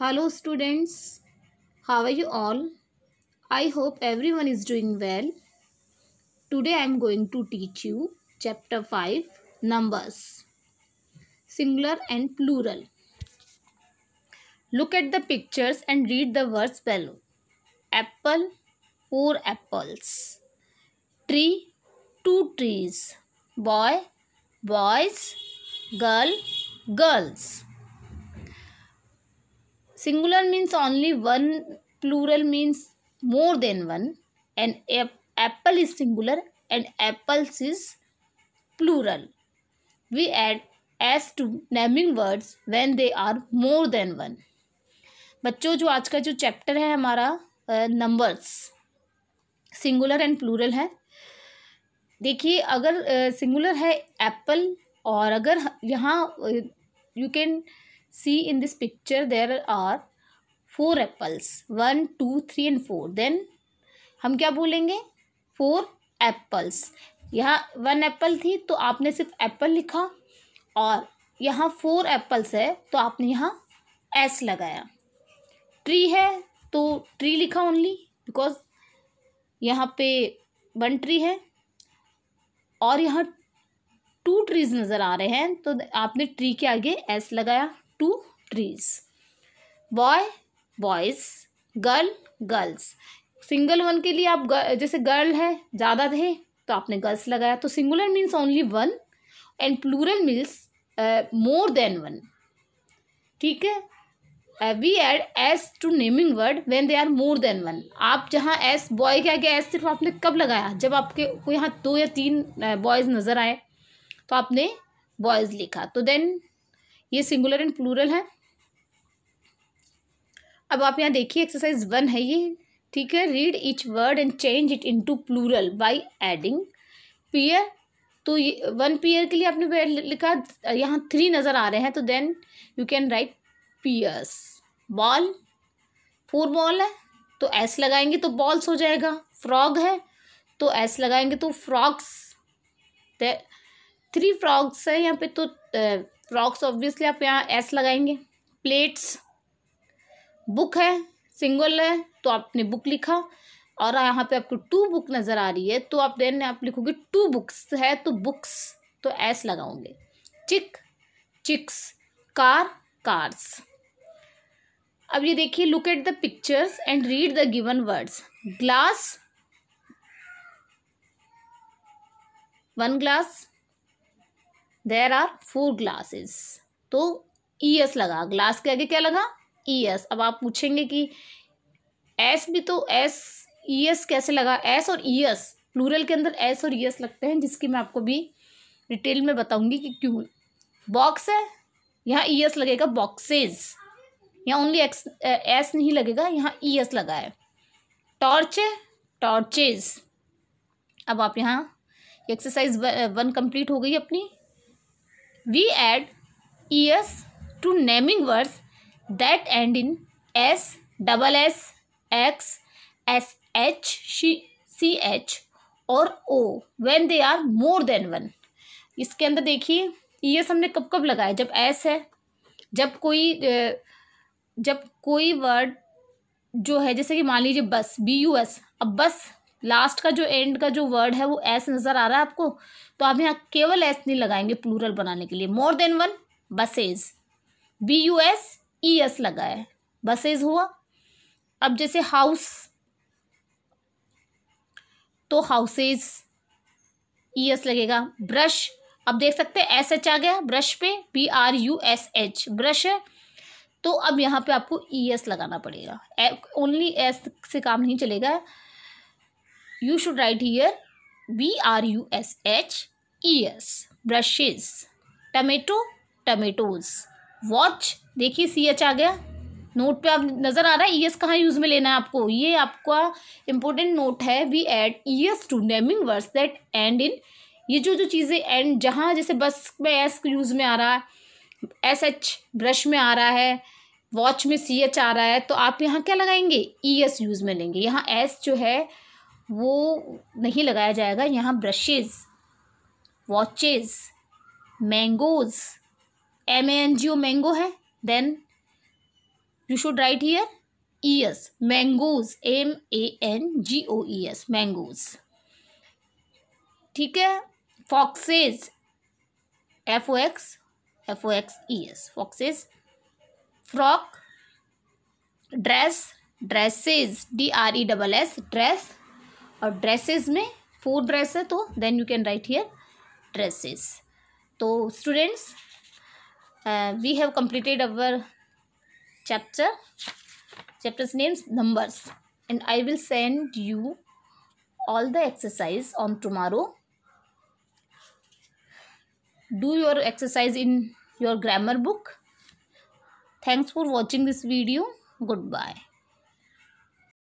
Hello students, how are you all? I hope everyone is doing well. Today I am going to teach you chapter 5 numbers singular and plural. Look at the pictures and read the words below. Apple, four apples. Tree, two trees. Boy, boys. Girl, girls singular means only one plural means more than one and apple is singular and apples is plural we add S to naming words when they are more than one बच्चों जो आज का जो chapter है हमारा numbers singular and plural है देखिए अगर सिंगुलर uh, है एप्पल और अगर यहाँ you can see in this picture there are four apples one two three and four then हम क्या बोलेंगे फोर एप्पल्स यहाँ वन एप्पल थी तो आपने सिर्फ एप्पल लिखा और यहाँ फोर एप्पल्स है तो आपने यहाँ एस लगाया ट्री है तो ट्री लिखा ओनली बिकॉज यहाँ पे वन ट्री है और यहाँ टू ट्रीज नज़र आ रहे हैं तो आपने ट्री के आगे एस लगाया two trees boy boys girl girls single one के लिए आप जैसे गर्ल है ज़्यादा थे तो आपने गर्ल्स लगाया तो singular means only one and plural means more than one ठीक है we add S to naming word when they are more than one आप जहाँ एस बॉय के आगे एस सिर्फ आपने कब लगाया जब आपके को यहाँ दो या तीन बॉयज़ uh, नज़र आए तो आपने बॉयज़ लिखा तो देन ये सिंगुलर एंड प्लूरल है अब आप यहाँ देखिए एक्सरसाइज वन है ये ठीक है read each word and change it into plural by adding pear तो ये वन पीयर के लिए आपने लिखा यहाँ थ्री नज़र आ रहे हैं तो then you can write pears ball four ball है तो एस लगाएंगे तो बॉल्स हो जाएगा फ्रॉग है तो एस लगाएंगे तो दे थ्री फ्रॉक्स है यहाँ पे तो फ्रॉक्स ऑब्वियसली आप यहाँ एस लगाएंगे प्लेट्स बुक है सिंगल है तो आपने बुक लिखा और यहाँ पे आपको टू बुक नज़र आ रही है तो आप देन आप लिखोगे टू बुक्स है तो बुक्स तो एस लगाओगे चिक चिक्स कार कार्स अब ये देखिए look at the pictures and read the given words glass one glass there are four glasses तो ई e एस लगा ग्लास के आगे क्या लगा ई e एस अब आप पूछेंगे कि एस भी तो एस ई एस कैसे लगा एस और ई एस प्लूरल के अंदर एस और ई e एस लगते हैं जिसकी मैं आपको भी डिटेल में बताऊंगी कि क्यों बॉक्स है यहाँ ई एस लगेगा बॉक्सेज यहाँ ओनली एक्स एस नहीं लगेगा यहाँ ई एस लगा है टॉर्च है टॉर्चेज अब आप यहाँ एक्सरसाइज वन कंप्लीट हो गई अपनी we add E S to naming words that end in S double S X S H C C H और O when they are more than one इसके अंदर देखिए ई एस हमने कब कब लगाया जब एस है जब कोई जब कोई वर्ड जो है जैसे कि मान लीजिए बस बी यू एस अब बस लास्ट का जो एंड का जो वर्ड है वो एस नज़र आ रहा है आपको तो आप यहाँ केवल एस नहीं लगाएंगे प्लूरल बनाने के लिए more than one buses B U S E S लगा बसेज हुआ अब जैसे हाउस तो हाउसेज ई एस लगेगा ब्रश अब देख सकते हैं एस एच आ गया ब्रश पे B R U S H brush है तो अब यहाँ पे आपको ई e एस लगाना पड़ेगा ओनली एस से काम नहीं चलेगा you should write here b r u s h e s brushes tomato tomatoes watch देखिए सी एच आ गया नोट पे आप नज़र आ रहा है ई e एस कहाँ यूज़ में लेना है आपको ये आपका इम्पोर्टेंट नोट है we add E S to naming words that end in ये जो जो चीज़ें एंड जहाँ जैसे बस में एस यूज़ में आ रहा है एस एच ब्रश में आ रहा है वॉच में सी एच आ रहा है तो आप यहाँ क्या लगाएंगे ई एस यूज़ में लेंगे यहाँ एस जो है वो नहीं लगाया जाएगा यहाँ brushes watches mangoes M A N G O mango है then you should write here ears mangoes M A N G O E S mangoes ठीक है foxes F O X F O X E S foxes frock dress dresses D R E double S dress और dresses में four dress है तो then you can write here dresses तो students we have completed our chapter chapters names numbers and I will send you all the exercise on tomorrow do your exercise in your grammar book thanks for watching this video good bye